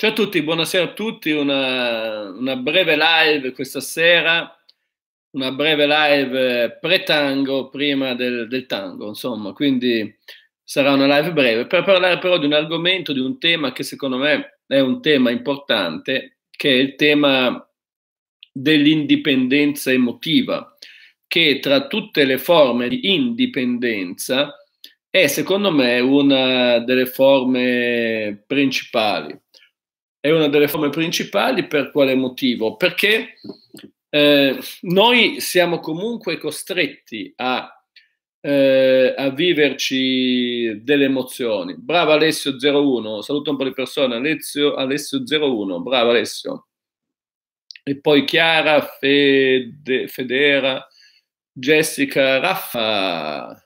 Ciao a tutti, buonasera a tutti, una, una, breve live questa sera, una breve live pre-tango, prima del, del, tango, insomma, quindi sarà una live breve, per parlare però di un argomento, di un tema che secondo me è un tema importante, che è il tema dell'indipendenza emotiva, che tra tutte le forme di indipendenza è secondo me una delle forme principali è una delle forme principali per quale motivo? Perché eh, noi siamo comunque costretti a, eh, a viverci delle emozioni. Bravo Alessio01, saluto un po' di persone, Alessio, Alessio01, bravo Alessio. E poi Chiara, Fede, Federa, Jessica, Raffa,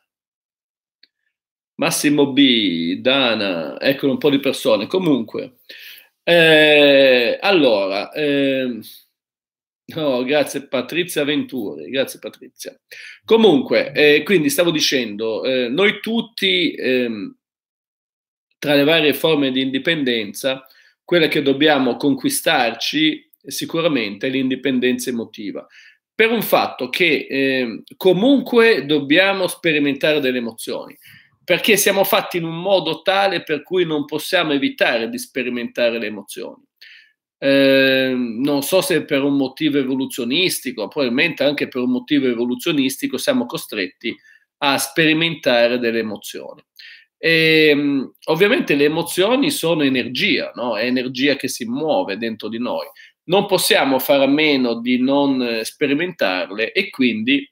Massimo B, Dana, ecco un po' di persone. Comunque, eh, allora, eh, no, grazie Patrizia Venturi, grazie Patrizia. Comunque, eh, quindi stavo dicendo, eh, noi tutti, ehm, tra le varie forme di indipendenza, quella che dobbiamo conquistarci sicuramente è l'indipendenza emotiva, per un fatto che ehm, comunque dobbiamo sperimentare delle emozioni perché siamo fatti in un modo tale per cui non possiamo evitare di sperimentare le emozioni. Eh, non so se per un motivo evoluzionistico, probabilmente anche per un motivo evoluzionistico siamo costretti a sperimentare delle emozioni. E, ehm, ovviamente le emozioni sono energia, no? è energia che si muove dentro di noi. Non possiamo fare a meno di non eh, sperimentarle e quindi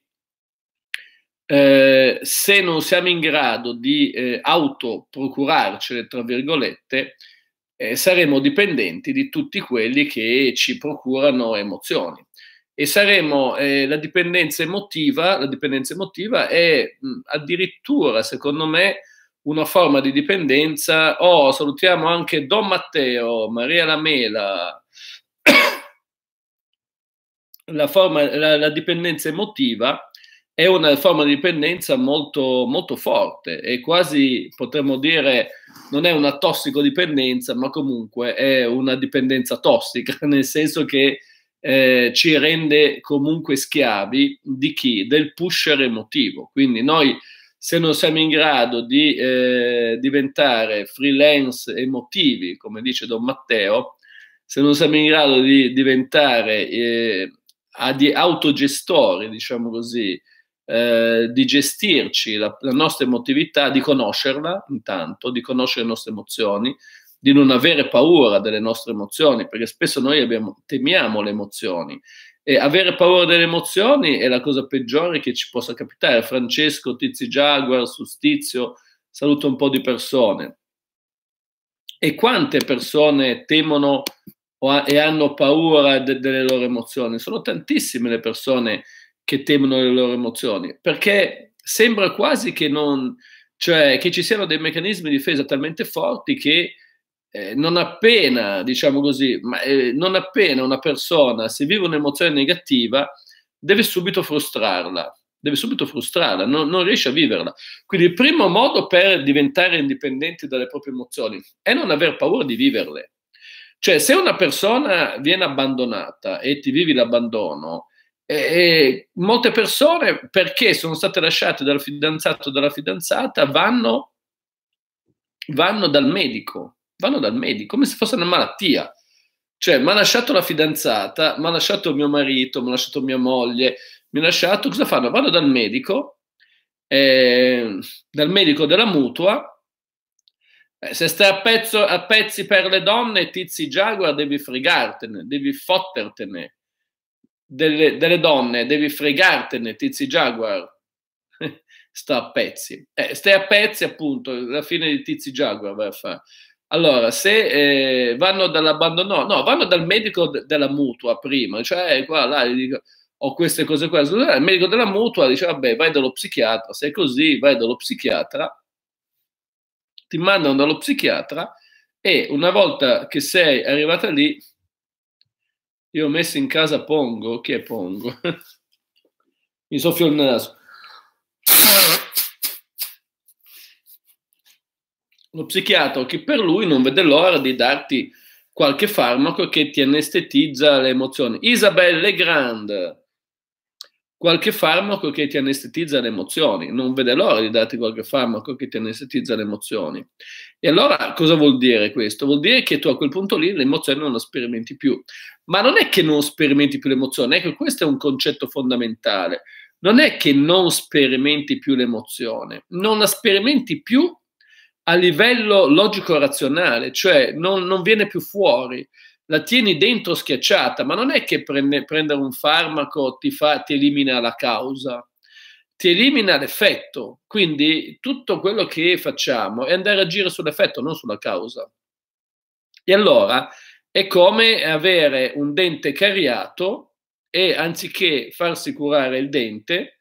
eh, se non siamo in grado di eh, autoprocurarcele, tra virgolette, eh, saremo dipendenti di tutti quelli che ci procurano emozioni. E saremo eh, la dipendenza emotiva, la dipendenza emotiva è mh, mm, addirittura, secondo me, una forma di dipendenza. Oh, salutiamo anche Don Matteo, Maria Lamela. la, forma, la, la dipendenza emotiva è una forma di dipendenza molto, molto forte e quasi potremmo dire non è una tossicodipendenza, ma comunque è una dipendenza tossica, nel senso che eh, ci rende comunque schiavi di chi? Del pusher emotivo. Quindi noi se non siamo in grado di eh, diventare freelance emotivi, come dice Don Matteo, se non siamo in grado di diventare eh, autogestori, diciamo così, eh, di gestirci la, la, nostra emotività, di conoscerla intanto, di conoscere le nostre emozioni, di non avere paura delle nostre emozioni, perché spesso noi abbiamo, temiamo le emozioni e avere paura delle emozioni è la cosa peggiore che ci possa capitare. Francesco, Tizi Jaguar, Sustizio, saluto un po' di persone. E quante persone temono e hanno paura de- delle loro emozioni? Sono tantissime le persone che che temono le loro emozioni, perché sembra quasi che, non, cioè, che ci siano dei meccanismi di difesa talmente forti che eh, non appena, diciamo così, ma, eh, non appena una persona se vive un'emozione negativa deve subito frustrarla, deve subito frustrarla, non, non, riesce a viverla. Quindi il primo modo per diventare indipendenti dalle proprie emozioni è non aver paura di viverle. Cioè se una persona viene abbandonata e ti vivi l'abbandono, e molte persone, perché sono state lasciate dal fidanzato o dalla fidanzata, vanno, vanno, dal medico, vanno dal medico, come se fosse una malattia. Cioè, mi ha lasciato la fidanzata, mi ha lasciato mio marito, mi ha lasciato mia moglie, mi ha lasciato, cosa fanno? Vanno dal medico, eh, dal medico della mutua, eh, se stai a, pezzo, a pezzi per le donne, tizi Jaguar, devi fregartene, devi fottertene delle, delle donne, devi fregartene, tizi Jaguar. sta a pezzi. Eh, stai a pezzi, appunto, la fine di Tizi Jaguar va a fare. Allora, se eh, vanno dall'abbandono, no, vanno dal medico de- della mutua prima, cioè eh, qua, là, gli dico, ho queste cose qua, il medico della mutua dice, vabbè, vai dallo psichiatra, se è così, vai dallo psichiatra, ti mandano dallo psichiatra e una volta che sei arrivata lì, io ho messo in casa Pongo. Chi è Pongo? Mi soffio il naso. Lo psichiatra che per lui non vede l'ora di darti qualche farmaco che ti anestetizza le emozioni. Isabelle Grande qualche farmaco che ti anestetizza le emozioni, non vede l'ora di darti qualche farmaco che ti anestetizza le emozioni. E allora cosa vuol dire questo? Vuol dire che tu a quel punto lì le emozioni non la sperimenti più. Ma non è che non sperimenti più l'emozione, ecco questo è un concetto fondamentale. Non è che non sperimenti più l'emozione, non la sperimenti più a livello logico-razionale, cioè non, non viene più fuori la tieni dentro schiacciata, ma non è che prende, prendere un farmaco ti, fa, ti elimina la causa, ti elimina l'effetto. Quindi tutto quello che facciamo è andare a agire sull'effetto, non sulla causa. E allora è come avere un dente cariato e anziché farsi curare il dente,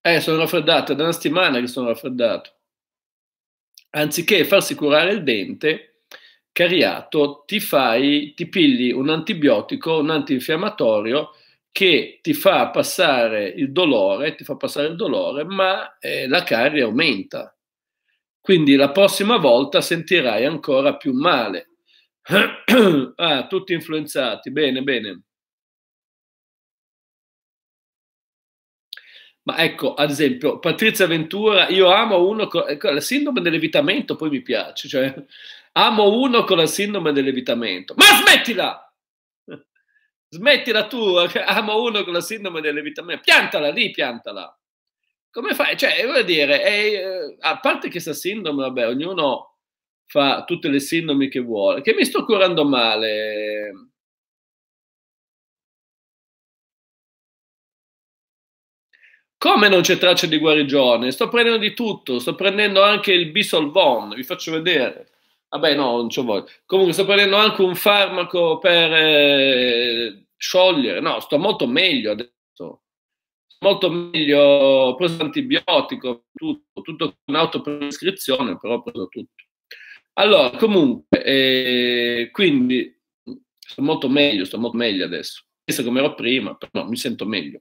eh, sono raffreddato, è da una settimana che sono raffreddato. Anziché farsi curare il dente, cariato, ti, fai, ti pigli un antibiotico, un antinfiammatorio che ti fa passare il dolore, ti fa passare il dolore, ma eh, la carie aumenta. Quindi la prossima volta sentirai ancora più male. ah, tutti influenzati, bene, bene. Ma ecco, ad esempio, Patrizia Ventura, io amo uno, con ecco, la sindrome dell'evitamento poi mi piace, cioè Amo uno con la sindrome dell'evitamento. Ma smettila! Smettila tu, amo uno con la sindrome dell'evitamento. Piantala lì, piantala. Come fai? Cioè, voglio dire, è, eh, a parte che sta sindrome, vabbè, ognuno fa tutte le sindromi che vuole, che mi sto curando male. Come non c'è traccia di guarigione? Sto prendendo di tutto, sto prendendo anche il bisolvon, vi faccio vedere. Vabbè, no, non ci voglio. Comunque, sto prendendo anche un farmaco per eh, sciogliere. No, sto molto meglio adesso. Molto meglio. Ho preso antibiotico, tutto, tutto con autoprescrizione, però ho preso tutto. Allora, comunque, eh, quindi sto molto meglio, sto molto meglio adesso. Penso come ero prima, però no, mi sento meglio.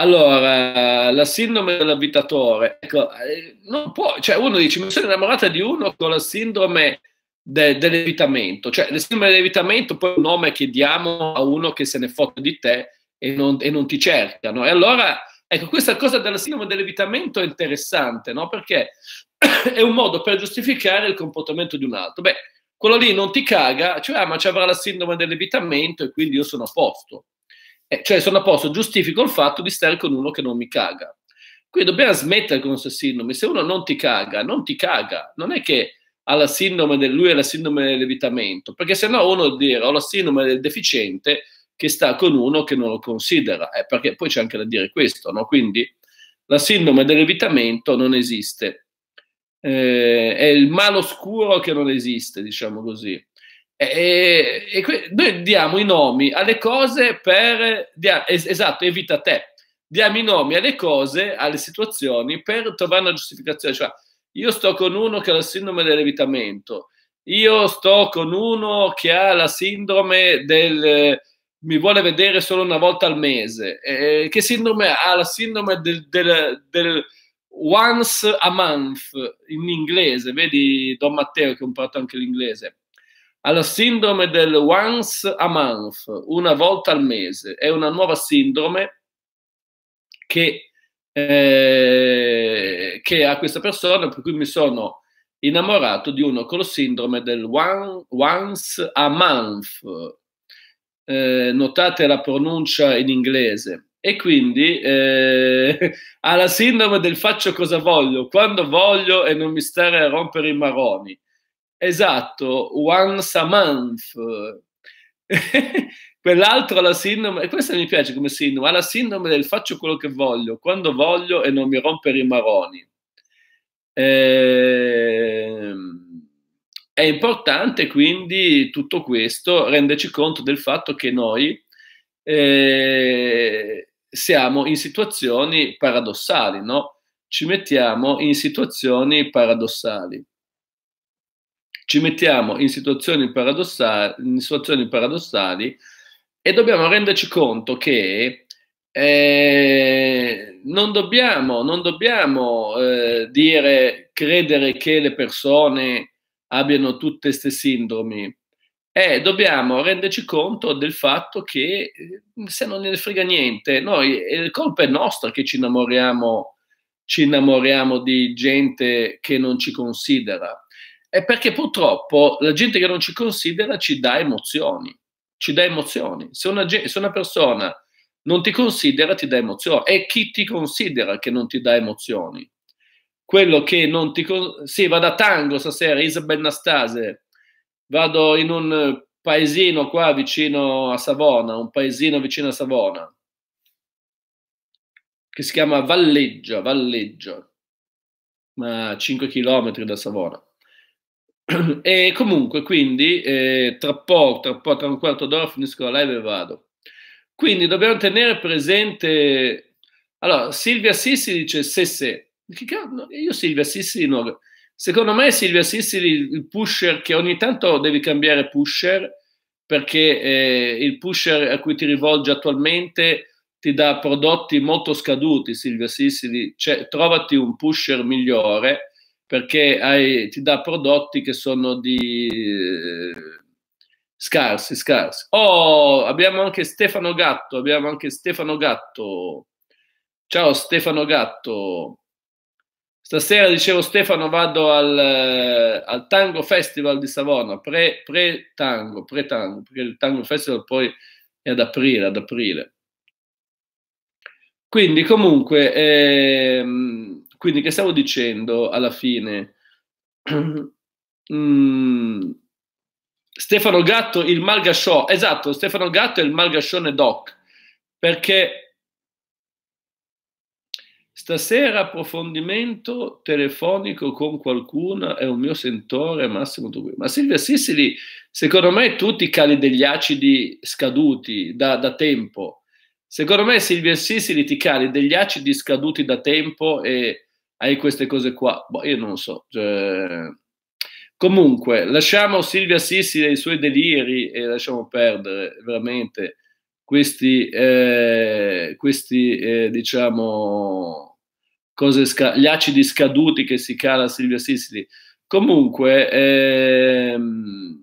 Allora, la sindrome dell'abitatore, ecco, eh, non può, cioè uno dice mi sono innamorata di uno con la sindrome de, dell'evitamento, cioè la sindrome dell'evitamento poi è un nome che diamo a uno che se ne fotte di te e non, e non ti cercano. E allora, ecco, questa cosa della sindrome dell'evitamento è interessante, no? Perché è un modo per giustificare il comportamento di un altro. Beh, quello lì non ti caga, cioè ah, ma ci avrà la sindrome dell'evitamento e quindi io sono a posto. Eh, cioè sono a posto, giustifico il fatto di stare con uno che non mi caga. Quindi dobbiamo smettere con questa sindrome. Se uno non ti caga, non ti caga. Non è che ha la sindrome del, lui ha la sindrome dell'evitamento, perché se no uno dire ho la sindrome del deficiente che sta con uno che non lo considera, eh, perché poi c'è anche da dire questo, no? Quindi la sindrome dell'evitamento non esiste. Eh, è il malo scuro che non esiste, diciamo così. E, e, e, noi diamo i nomi alle cose per, dia, es, esatto, evita te, diamo i nomi alle cose, alle situazioni per trovare una giustificazione. Cioè, io sto con uno che ha la sindrome dell'evitamento, io sto con uno che ha la sindrome del mi vuole vedere solo una volta al mese. Eh, che sindrome ha? La sindrome del, del, del, once a month in inglese, vedi Don Matteo che ha imparato anche l'inglese alla sindrome del once a month, una volta al mese. È una nuova sindrome che, eh, che ha questa persona, per cui mi sono innamorato di uno con la sindrome del one, once a month. Eh, notate la pronuncia in inglese. E quindi eh, la sindrome del faccio cosa voglio, quando voglio e non mi stare a rompere i maroni. Esatto, once a month. Quell'altro ha la sindrome, e questa mi piace come sindrome, ha la sindrome del faccio quello che voglio, quando voglio e non mi rompere i maroni. Eh, è importante quindi tutto questo renderci conto del fatto che noi eh, siamo in situazioni paradossali, no? Ci mettiamo in situazioni paradossali ci mettiamo in situazioni, in situazioni paradossali, e dobbiamo renderci conto che eh, non dobbiamo, non dobbiamo eh, dire, credere che le persone abbiano tutte queste sindromi, eh, dobbiamo renderci conto del fatto che eh, se non ne frega niente, noi, il colpa è nostra che ci innamoriamo, ci innamoriamo di gente che non ci considera è perché purtroppo la gente che non ci considera ci dà emozioni. Ci dà emozioni. Se una, se una persona non ti considera, ti dà emozioni. È chi ti considera che non ti dà emozioni. Quello che non ti... Con- sì, vado a tango stasera, Isabel Nastase. Vado in un paesino qua vicino a Savona, un paesino vicino a Savona, che si chiama Valleggia, Valleggia, ma 5 km da Savona. e comunque, quindi, eh, tra poco, tra poco, tra un quarto d'ora finisco la live e vado. Quindi dobbiamo tenere presente... Allora, Silvia Sissi dice se se. Io Silvia Sissi no. Secondo me Silvia Sissi il pusher che ogni tanto devi cambiare pusher perché eh, il pusher a cui ti rivolgi attualmente ti dà prodotti molto scaduti, Silvia Sissi cioè, trovati un pusher migliore perché hai, ti dà prodotti che sono di eh, scarsi, scarsi. Oh, abbiamo anche Stefano Gatto, abbiamo anche Stefano Gatto. Ciao Stefano Gatto. Stasera, dicevo Stefano, vado al, eh, al Tango Festival di Savona, pre, pre-tango, pre-tango, perché il Tango Festival poi è ad aprile, ad aprile. Quindi comunque... Ehm, quindi che stavo dicendo alla fine? mm, Stefano Gatto, il Malgasciò, esatto, Stefano Gatto è il Malgascione Doc, perché stasera approfondimento telefonico con qualcuno è un mio sentore Massimo Tugui. Ma Silvia Sissili, secondo me tutti cali degli acidi scaduti da, da tempo. Secondo me Silvia Sissili ti cali degli acidi scaduti da tempo e hai queste cose qua. Boh, io non lo so. Cioè... Comunque, lasciamo Silvia Sissi e i suoi deliri e lasciamo perdere veramente questi, eh, questi eh, diciamo, cose sca- gli acidi scaduti che si cala Silvia Sissi. Comunque, ehm,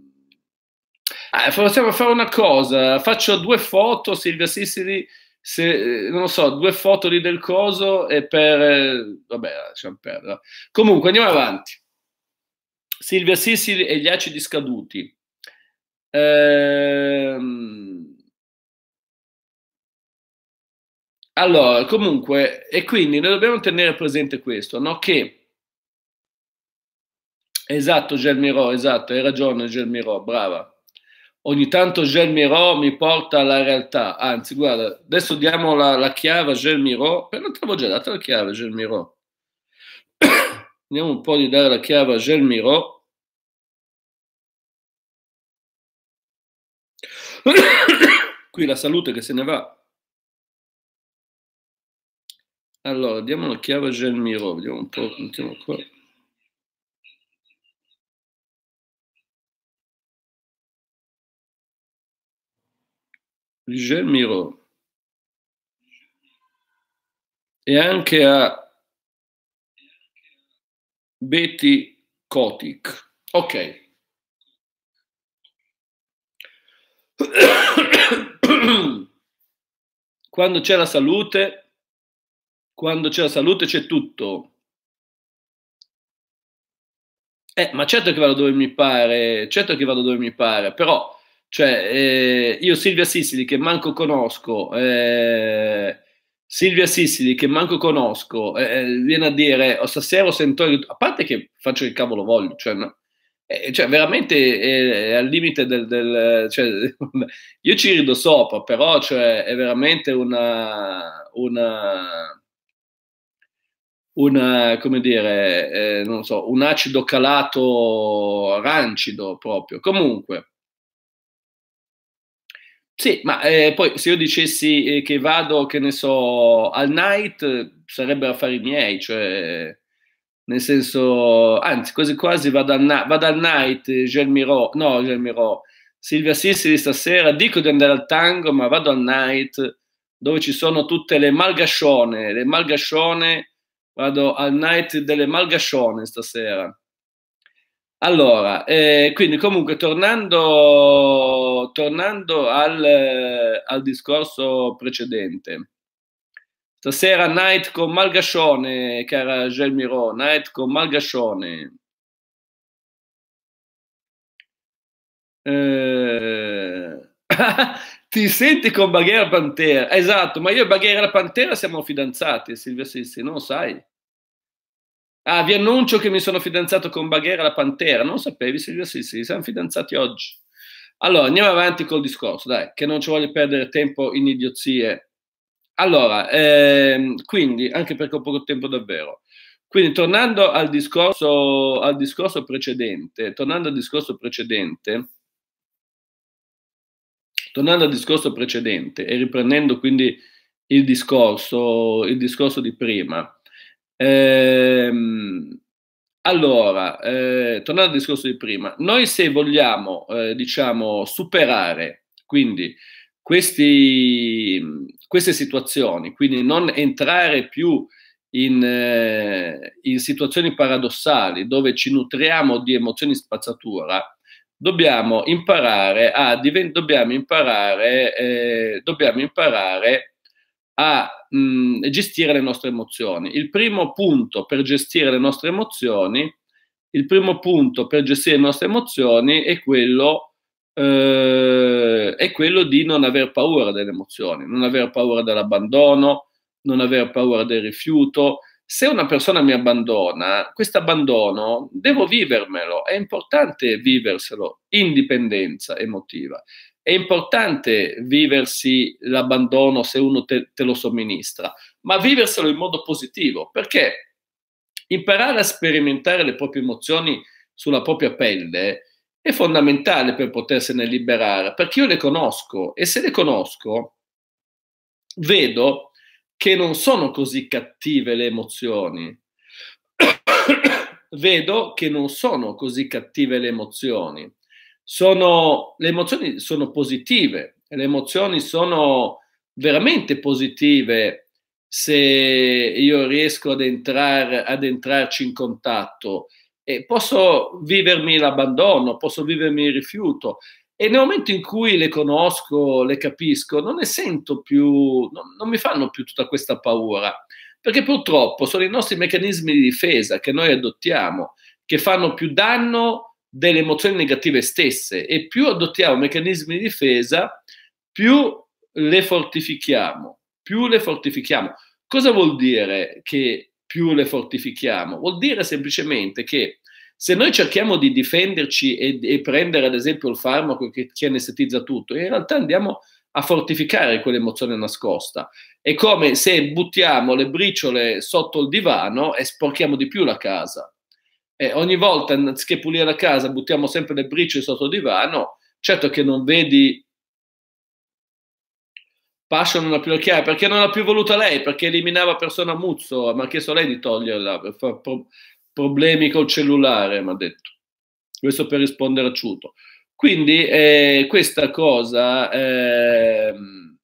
eh, possiamo fare una cosa, faccio due foto Silvia Sissi se, eh, non lo so, due foto lì del coso e per... Eh, vabbè, lasciamo perdere. Comunque, andiamo avanti. Silvia Sissi e gli acidi scaduti. Ehm... Allora, comunque, e quindi noi dobbiamo tenere presente questo, no? Che... Esatto, Gelmiro, esatto, hai ragione Gelmiro, brava ogni tanto Germiro mi porta alla realtà. Anzi, guarda, adesso diamo la, la chiave a Germiro. Non te l'avevo già data la chiave a Germiro. Andiamo un po' di dare la chiave a Germiro. Qui la salute che se ne va. Allora, diamo la chiave a Germiro. Vediamo un po', mettiamo qua. Michel e anche a Betty Kotick. Ok. Quando c'è la salute, quando c'è la salute c'è tutto. Eh, ma certo che vado dove mi pare, certo che vado dove mi pare, però cioè, eh, io Silvia Sissili che manco conosco, eh, Silvia Sissili che manco conosco, eh, eh viene a dire, o oh, stasera sento, a parte che faccio il cavolo voglio, cioè, no, eh, cioè veramente è, eh, è, al limite del... del cioè, io ci rido sopra, però cioè, è veramente una... una un, come dire, eh, non so, un acido calato rancido proprio. Comunque, sì, ma eh, poi se io dicessi eh, che vado, che ne so, al night, sarebbero affari miei, cioè, nel senso, anzi, quasi quasi vado al, na- vado al night, Gel eh, no, Gel Silvia Sissi stasera, dico di andare al tango, ma vado al night, dove ci sono tutte le malgascione, le malgascione, vado al night delle malgascione stasera. Allora, eh, quindi comunque tornando, tornando al, eh, al, discorso precedente, stasera Night con Malgascione, cara Gelmiro, Night con Malgascione. Eh, ti senti con Baghera Pantera? Esatto, ma io e Baghera Pantera siamo fidanzati, Silvia Sissi, non lo sai? Ah, vi annuncio che mi sono fidanzato con Baghera la Pantera. Non sapevi, Silvia Sì, sì, siamo fidanzati oggi. Allora, andiamo avanti col discorso, dai, che non ci voglio perdere tempo in idiozie. Allora, ehm, quindi, anche perché ho poco tempo davvero. Quindi, tornando al discorso, al discorso precedente, tornando al discorso precedente, tornando al discorso precedente e riprendendo quindi il discorso, il discorso di prima, Ehm, allora, eh, tornando al discorso di prima, noi se vogliamo, eh, diciamo, superare quindi questi, queste situazioni, quindi non entrare più in, eh, in, situazioni paradossali dove ci nutriamo di emozioni spazzatura, dobbiamo imparare a, diven- dobbiamo imparare, eh, dobbiamo imparare a mh, gestire le nostre emozioni. Il primo punto per gestire le nostre emozioni, il primo punto per gestire le nostre emozioni è quello, eh, è quello di non aver paura delle emozioni, non aver paura dell'abbandono, non aver paura del rifiuto. Se una persona mi abbandona, questo abbandono devo vivermelo, è importante viverselo in dipendenza emotiva. È importante viversi l'abbandono se uno te, te lo somministra, ma viverselo in modo positivo, perché imparare a sperimentare le proprie emozioni sulla propria pelle è fondamentale per potersene liberare, perché io le conosco e se le conosco vedo che non sono così cattive le emozioni. vedo che non sono così cattive le emozioni sono, le emozioni sono positive, le emozioni sono veramente positive se io riesco ad, entrar, ad entrarci in contatto. E posso vivermi l'abbandono, posso vivermi il rifiuto e nel momento in cui le conosco, le capisco, non ne sento più, non, non mi fanno più tutta questa paura, perché purtroppo sono i nostri meccanismi di difesa che noi adottiamo che fanno più danno delle emozioni negative stesse e più adottiamo meccanismi di difesa, più le fortifichiamo, più le fortifichiamo. Cosa vuol dire che più le fortifichiamo? Vuol dire semplicemente che se noi cerchiamo di difenderci e, e prendere ad esempio il farmaco che ci anestetizza tutto, in realtà andiamo a fortificare quell'emozione nascosta. È come se buttiamo le briciole sotto il divano e sporchiamo di più la casa. E ogni volta anziché pulire la casa buttiamo sempre le briciole sotto il divano, certo che non vedi Pascio non ha più chiara perché non ha più voluta lei, perché eliminava persona Muzzo, mi ha chiesto lei di toglierla per fare pro- problemi col cellulare, mi ha detto. Questo per rispondere a Ciuto. Quindi eh, questa cosa eh,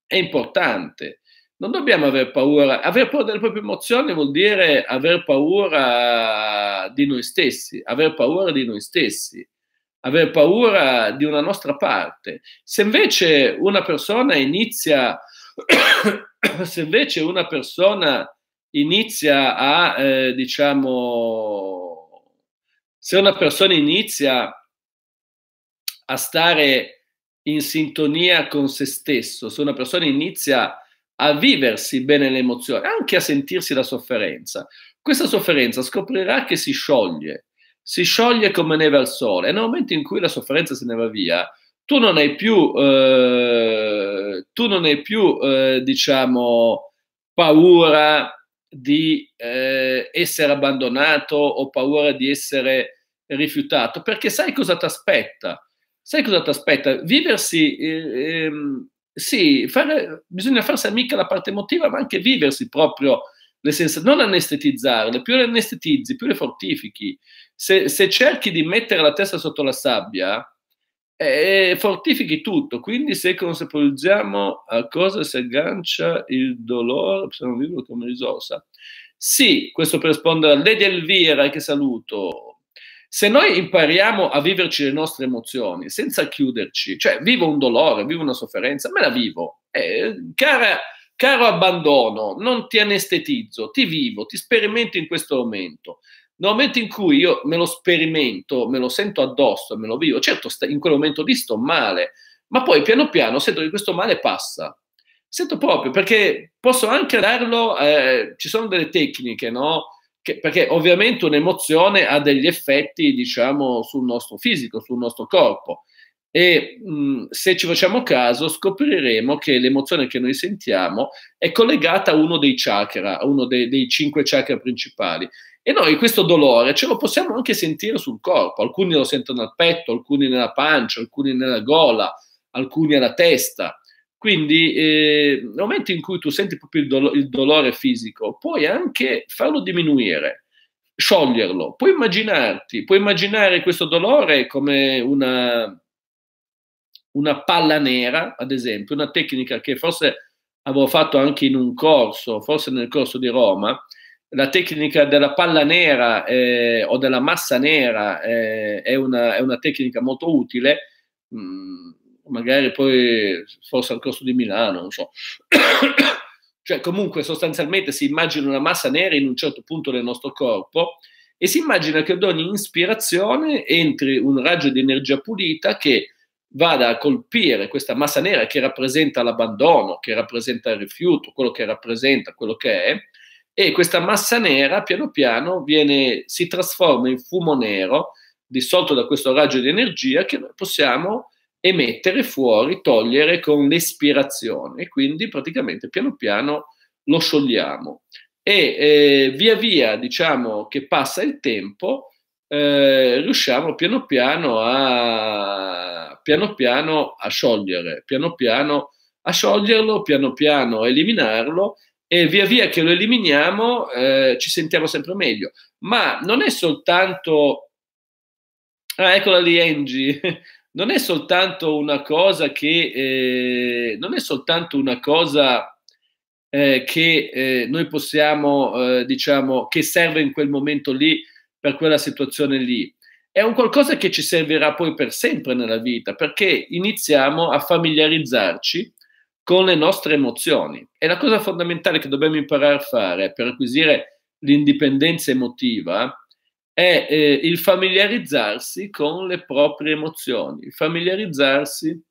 è importante non dobbiamo aver paura. Avere paura delle proprie emozioni vuol dire aver paura di noi stessi, aver paura di noi stessi, aver paura di una nostra parte. Se invece una persona inizia, se invece una persona inizia a, eh, diciamo, se una persona inizia a stare in sintonia con se stesso, se una persona inizia a a viversi bene le emozioni, anche a sentirsi la sofferenza. Questa sofferenza scoprirà che si scioglie, si scioglie come neve al sole e nel momento in cui la sofferenza se ne va via, tu non hai più, eh, tu non hai più eh, diciamo, paura di eh, essere abbandonato o paura di essere rifiutato, perché sai cosa ti aspetta. Sai cosa ti aspetta? Viversi, eh, ehm, sì, fare, bisogna farsi amica la parte emotiva, ma anche viversi proprio le sensazioni, non anestetizzarle, più le anestetizzi, più le fortifichi. Se, se cerchi di mettere la testa sotto la sabbia, eh, eh fortifichi tutto. Quindi se consapevolizziamo a cosa si aggancia il dolore, possiamo viverlo come risorsa. Sì, questo per rispondere a Lady Elvira, che saluto, se noi impariamo a viverci le nostre emozioni senza chiuderci, cioè vivo un dolore, vivo una sofferenza, me la vivo. Eh, cara, caro abbandono, non ti anestetizzo, ti vivo, ti sperimento in questo momento. Nel momento in cui io me lo sperimento, me lo sento addosso, me lo vivo, certo in quel momento lì sto male, ma poi piano piano sento che questo male passa. Sento proprio, perché posso anche darlo, eh, ci sono delle tecniche, no? che, perché ovviamente un'emozione ha degli effetti, diciamo, sul nostro fisico, sul nostro corpo. E mh, se ci facciamo caso, scopriremo che l'emozione che noi sentiamo è collegata a uno dei chakra, a uno dei, dei cinque chakra principali. E noi questo dolore ce lo possiamo anche sentire sul corpo. Alcuni lo sentono al petto, alcuni nella pancia, alcuni nella gola, alcuni alla testa. Quindi eh, nel momento in cui tu senti proprio il, dolo- il, dolore fisico, puoi anche farlo diminuire, scioglierlo, puoi immaginarti, puoi immaginare questo dolore come una, una palla nera, ad esempio, una tecnica che forse avevo fatto anche in un corso, forse nel corso di Roma, la tecnica della palla nera eh, o della massa nera eh, è, una, è, una, tecnica molto utile. Mh, mm, magari poi forse al costo di Milano, non so. cioè comunque sostanzialmente si immagina una massa nera in un certo punto del nostro corpo e si immagina che ad ogni ispirazione entri un raggio di energia pulita che vada a colpire questa massa nera che rappresenta l'abbandono, che rappresenta il rifiuto, quello che rappresenta, quello che è, e questa massa nera piano piano viene, si trasforma in fumo nero dissolto da questo raggio di energia che noi possiamo e mettere fuori, togliere con l'espirazione. E quindi praticamente piano piano lo sciogliamo. E eh, via via, diciamo, che passa il tempo, eh, riusciamo piano piano a, piano piano a sciogliere, piano piano a scioglierlo, piano piano a eliminarlo e via via che lo eliminiamo eh, ci sentiamo sempre meglio. Ma non è soltanto... Ah, eccola lì Angie non è soltanto una cosa che, eh, non è soltanto una cosa eh, che eh, noi possiamo, eh, diciamo, che serve in quel momento lì, per quella situazione lì. È un qualcosa che ci servirà poi per sempre nella vita, perché iniziamo a familiarizzarci con le nostre emozioni. E la cosa fondamentale che dobbiamo imparare a fare per acquisire l'indipendenza emotiva è eh, il familiarizzarsi con le proprie emozioni, familiarizzarsi.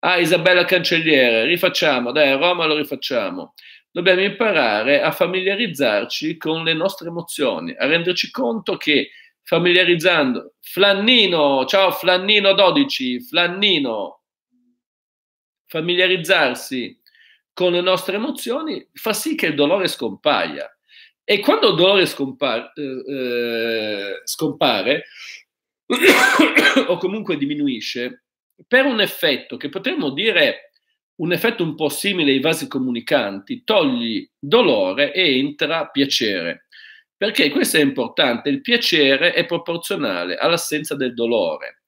Ah, Isabella Cancelliere, rifacciamo, dai, a Roma lo rifacciamo. Dobbiamo imparare a familiarizzarci con le nostre emozioni, a renderci conto che familiarizzando. Flannino, ciao Flannino 12, Flannino. Familiarizzarsi con le nostre emozioni fa sì che il dolore scompaia. E quando il dolore scompare, eh, eh, scompare o comunque diminuisce, per un effetto che potremmo dire un effetto un po' simile ai vasi comunicanti, togli dolore e entra piacere. Perché questo è importante, il piacere è proporzionale all'assenza del dolore.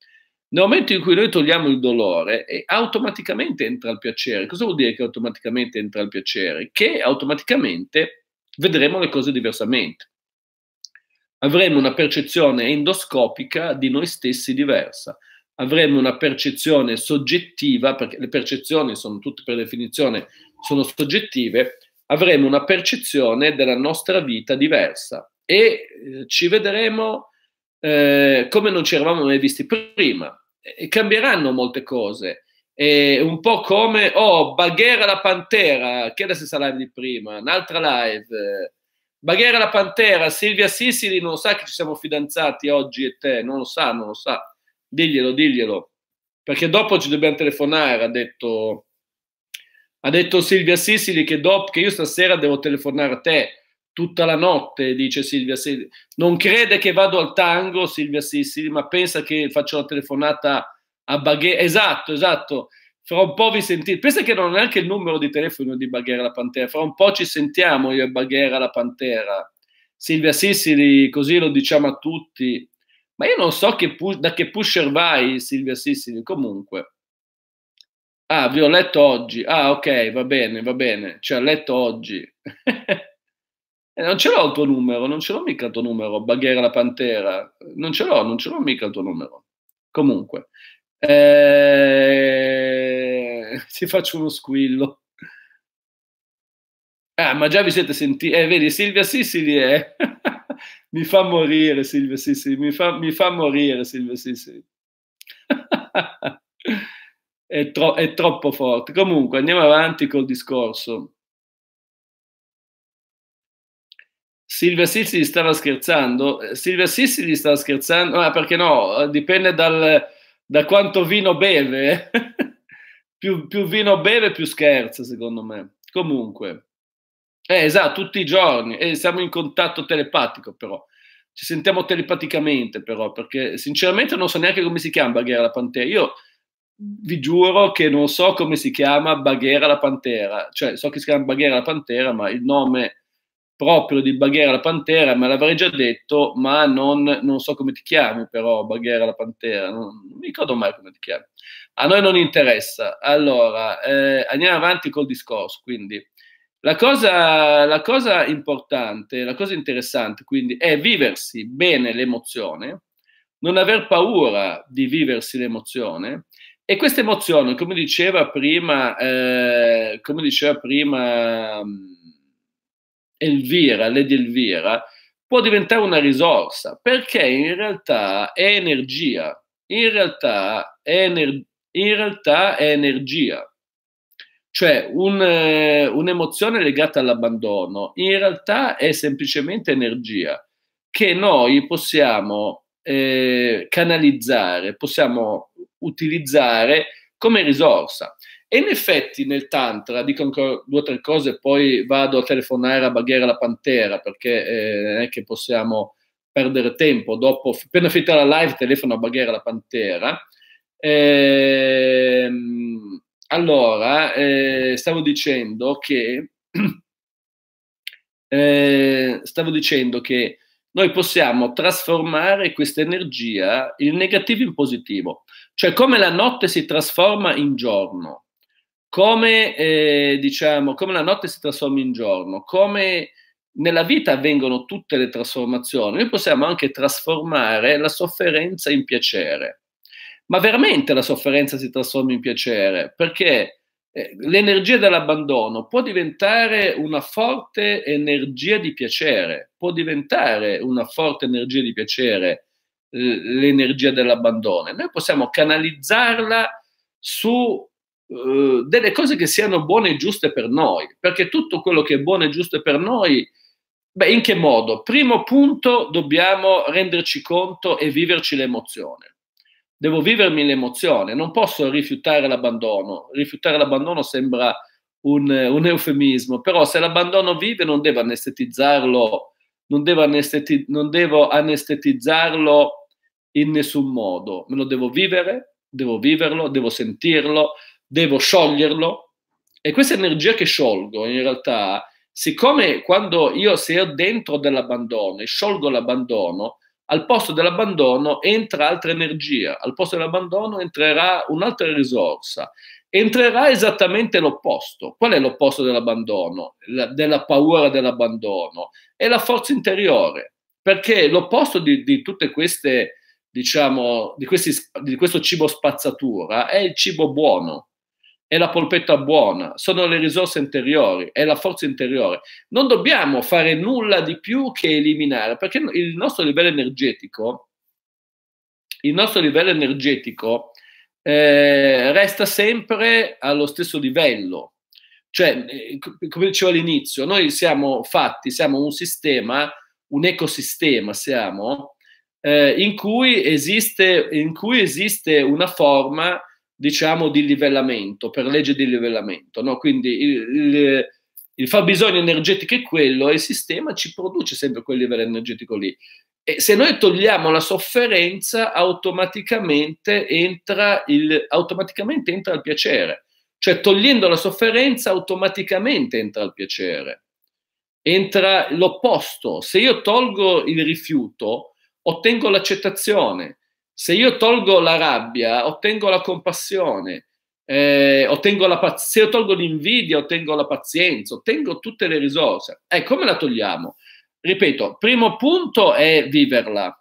Nel momento in cui noi togliamo il dolore, automaticamente entra il piacere. Cosa vuol dire che automaticamente entra il piacere? Che automaticamente vedremo le cose diversamente. Avremo una percezione endoscopica di noi stessi diversa, avremo una percezione soggettiva, perché le percezioni sono tutte per definizione sono soggettive, avremo una percezione della nostra vita diversa e eh, ci vedremo eh, come non ci eravamo mai visti prima. E cambieranno molte cose è un po' come, oh, Baghera la Pantera, che è la stessa live di prima, un'altra live. Baghera la Pantera, Silvia Sicili non sa che ci siamo fidanzati oggi e te, non lo sa, non lo sa. Diglielo, diglielo. Perché dopo ci dobbiamo telefonare, ha detto, ha detto Silvia Sicili che, dopo, che io stasera devo telefonare a te tutta la notte, dice Silvia Sicili. Non crede che vado al tango, Silvia Sicili, ma pensa che faccio la telefonata a Bagheera, esatto, esatto. Fra un po' vi sentite, pensa che non è anche il numero di telefono di Bagheera la Pantera, fra un po' ci sentiamo io e Bagheera la Pantera. Silvia Sissili, così lo diciamo a tutti. Ma io non so che pu- da che pusher vai, Silvia Sissili, comunque. Ah, vi ho letto oggi. Ah, ok, va bene, va bene. Cioè, ho letto oggi. eh, non ce l'ho il tuo numero, non ce l'ho mica il tuo numero, Bagheera la Pantera. Non ce l'ho, non ce l'ho mica il tuo numero. Comunque, eh, ti faccio uno squillo. Ah, ma già vi siete sentiti. Eh, vedi, Silvia Sissili è. mi fa morire Silvia Sissili, mi fa, mi fa morire Silvia Sissili. è, tro- è troppo forte. Comunque, andiamo avanti col discorso. Silvia Sissili stava scherzando. Silvia Sissili stava scherzando. Ah, perché no? Dipende dal da quanto vino beve, eh? più, più, vino beve, più scherza, secondo me. Comunque, eh, esatto, tutti i giorni, eh, siamo in contatto telepatico, però. Ci sentiamo telepaticamente, però, perché sinceramente non so neanche come si chiama Baghera la Pantera. Io vi giuro che non so come si chiama Baghera la Pantera. Cioè, so che si chiama Baghera la Pantera, ma il nome proprio di Baghera la Pantera, me l'avrei già detto, ma non, non so come ti chiami però, Baghera la Pantera, non, non, mi ricordo mai come ti chiami. A noi non interessa. Allora, eh, andiamo avanti col discorso, quindi... La cosa, la cosa importante, la cosa interessante quindi è viversi bene l'emozione, non aver paura di viversi l'emozione e questa emozione, come diceva prima, eh, come diceva prima mm, Elvira, Lady Elvira, può diventare una risorsa perché in realtà è energia, in realtà è, ener- in realtà è energia. Cioè un, eh, un'emozione legata all'abbandono in realtà è semplicemente energia che noi possiamo eh, canalizzare, possiamo utilizzare come risorsa. E in effetti nel Tantra, dico ancora due o tre cose, poi vado a telefonare a Bagheera la Pantera, perché eh, non è che possiamo perdere tempo. Dopo, appena finita la live, telefono a Bagheera la Pantera. Ehm, allora, eh, stavo dicendo che... eh, stavo dicendo che noi possiamo trasformare questa energia, il negativo in positivo. Cioè come la notte si trasforma in giorno, come, eh, diciamo, come la notte si trasforma in giorno, come nella vita avvengono tutte le trasformazioni, noi possiamo anche trasformare la sofferenza in piacere. Ma veramente la sofferenza si trasforma in piacere, perché eh, l'energia dell'abbandono può diventare una forte energia di piacere, può diventare una forte energia di piacere l'energia dell'abbandono. Noi possiamo canalizzarla su eh, delle cose che siano buone e giuste per noi, perché tutto quello che è buono e giusto per noi, beh, in che modo? Primo punto, dobbiamo renderci conto e viverci l'emozione. Devo vivermi l'emozione, non posso rifiutare l'abbandono. Rifiutare l'abbandono sembra un, un eufemismo, però se l'abbandono vive non devo anestetizzarlo, non devo, anesteti- non devo anestetizzarlo in nessun modo, me lo devo vivere, devo viverlo, devo sentirlo, devo scioglierlo e questa energia che sciolgo in realtà, siccome quando io se ero dentro dell'abbandono e sciolgo l'abbandono, al posto dell'abbandono entra altra energia, al posto dell'abbandono entrerà un'altra risorsa, entrerà esattamente l'opposto. Qual è l'opposto dell'abbandono, la, della paura dell'abbandono? È la forza interiore, perché l'opposto di, di tutte queste, diciamo, di, questi, di questo cibo spazzatura è il cibo buono, è la polpetta buona, sono le risorse interiori, è la forza interiore. Non dobbiamo fare nulla di più che eliminare, perché il nostro livello energetico, il nostro livello energetico eh, resta sempre allo stesso livello. Cioè, eh, come dicevo all'inizio, noi siamo fatti, siamo un sistema, un ecosistema siamo, eh, in, cui esiste, in cui esiste una forma diciamo, di livellamento, per legge di livellamento. No? Quindi il, il, il fabbisogno energetico è quello e il sistema ci produce sempre quel livello energetico lì. E se noi togliamo la sofferenza, automaticamente entra il, automaticamente entra il piacere. Cioè togliendo la sofferenza, automaticamente entra il piacere. Entra l'opposto. Se io tolgo il rifiuto, ottengo l'accettazione se io tolgo la rabbia, ottengo la compassione, eh, ottengo la paz- se io tolgo l'invidia, ottengo la pazienza, ottengo tutte le risorse. E eh, come la togliamo? Ripeto, primo punto è viverla.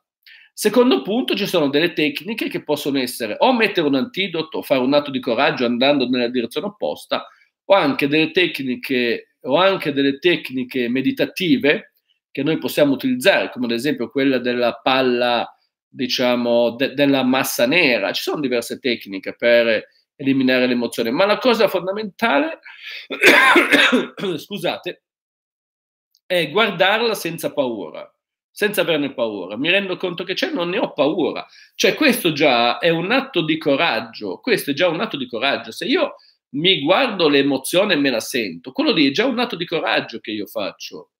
Secondo punto, ci sono delle tecniche che possono essere o mettere un antidoto, fare un atto di coraggio andando nella direzione opposta, o anche delle tecniche, anche delle tecniche meditative che noi possiamo utilizzare, come ad esempio quella della palla diciamo, de- della massa nera. Ci sono diverse tecniche per eliminare l'emozione, ma la cosa fondamentale, scusate, è guardarla senza paura, senza averne paura. Mi rendo conto che c'è, non ne ho paura. Cioè, questo già è un atto di coraggio, questo è già un atto di coraggio. Se io mi guardo l'emozione e me la sento, quello lì è già un atto di coraggio che io faccio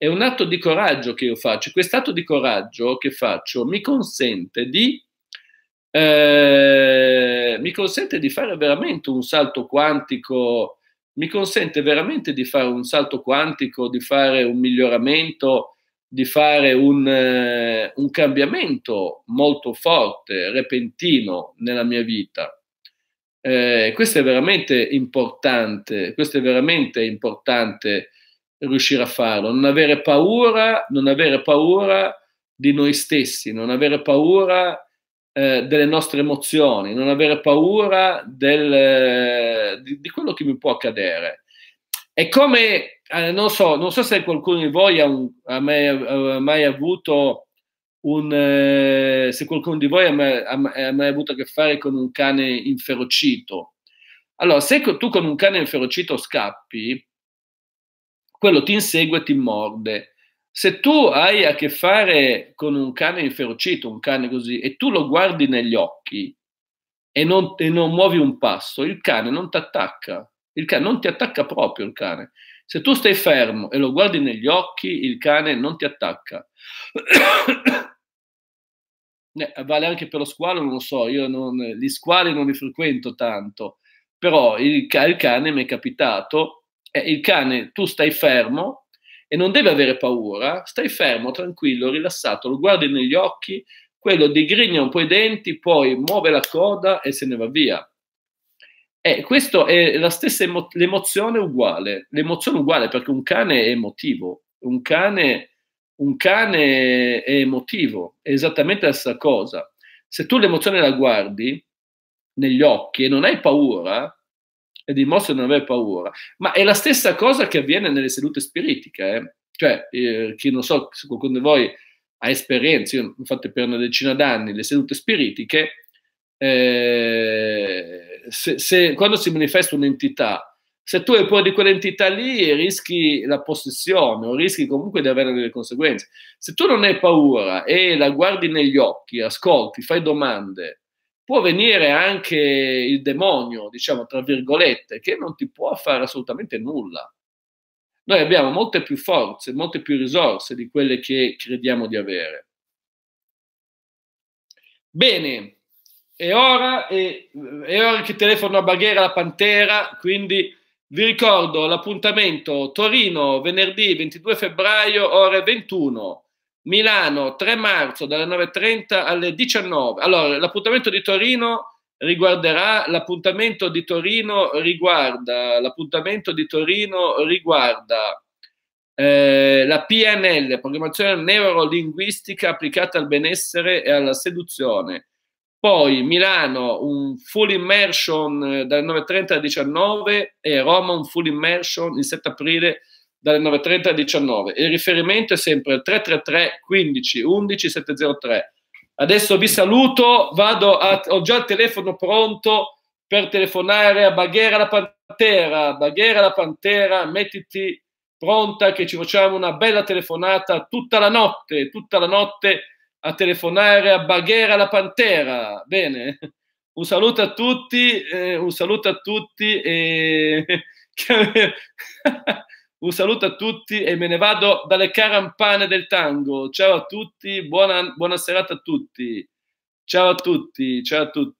è un atto di coraggio che io faccio. Quest'atto di coraggio che faccio mi consente di, eh, mi consente di fare veramente un salto quantico, mi consente veramente di fare un salto quantico, di fare un miglioramento, di fare un, eh, un cambiamento molto forte, repentino nella mia vita. Eh, questo è veramente importante, questo è veramente importante riuscire a farlo, non avere paura, non avere paura di noi stessi, non avere paura eh, delle nostre emozioni, non avere paura del, eh, di, di, quello che mi può accadere. È come, eh, non, so, non so se qualcuno di voi ha, un, ha, mai, ha mai, avuto un, eh, se qualcuno di voi ha mai, ha mai, avuto a che fare con un cane inferocito. Allora, se tu con un cane inferocito scappi, quello ti insegue e ti morde. Se tu hai a che fare con un cane inferocito, un cane così, e tu lo guardi negli occhi e non, e non muovi un passo, il cane non ti attacca. Il cane non ti attacca proprio il cane. Se tu stai fermo e lo guardi negli occhi, il cane non ti attacca. vale anche per lo squalo, non lo so, io non, gli squali non li frequento tanto, però il, il cane mi è capitato eh, il cane, tu stai fermo e non deve avere paura, stai fermo, tranquillo, rilassato, lo guardi negli occhi, quello digrigna un po' i denti, poi muove la coda e se ne va via. E eh, questa è la stessa emo- l'emozione uguale, l'emozione uguale perché un cane è emotivo, un cane, un cane è emotivo, è esattamente la stessa cosa. Se tu l'emozione la guardi negli occhi e non hai paura, e dimostra di non aver paura. Ma è la stessa cosa che avviene nelle sedute spiritiche. Eh? Cioè, eh, chi non so se qualcuno di voi ha esperienze, io ho infatti per una decina d'anni le sedute spiritiche, eh, se, se, quando si manifesta un'entità, se tu hai paura di quell'entità lì rischi la possessione o rischi comunque di avere delle conseguenze. Se tu non hai paura e la guardi negli occhi, ascolti, fai domande, può venire anche il demonio, diciamo tra virgolette, che non ti può fare assolutamente nulla. Noi abbiamo molte più forze, molte più risorse di quelle che crediamo di avere. Bene, è ora, è, è ora che telefono a Baghera la Pantera, quindi vi ricordo l'appuntamento Torino venerdì 22 febbraio ore 21. Milano 3 marzo dalle 9.30 alle 19. Allora, l'appuntamento di Torino riguarderà l'appuntamento di Torino riguarda l'appuntamento di Torino riguarda eh, la PNL, programmazione neurolinguistica applicata al benessere e alla seduzione. Poi Milano un full immersion eh, dalle 9.30 alle 19 e Roma un full immersion il 7 aprile dalle 9.30 alle 19. Il riferimento è sempre il 333 15 11 703. Adesso vi saluto, vado a, ho già il telefono pronto per telefonare a Baghera la Pantera. Baghera la Pantera, mettiti pronta che ci facciamo una bella telefonata tutta la notte, tutta la notte a telefonare a Baghera la Pantera. Bene, un saluto a tutti, eh, un saluto a tutti e... Un saluto a tutti e me ne vado dalle carampane del tango. Ciao a tutti, buona, buona serata a tutti. Ciao a tutti, ciao a tutti.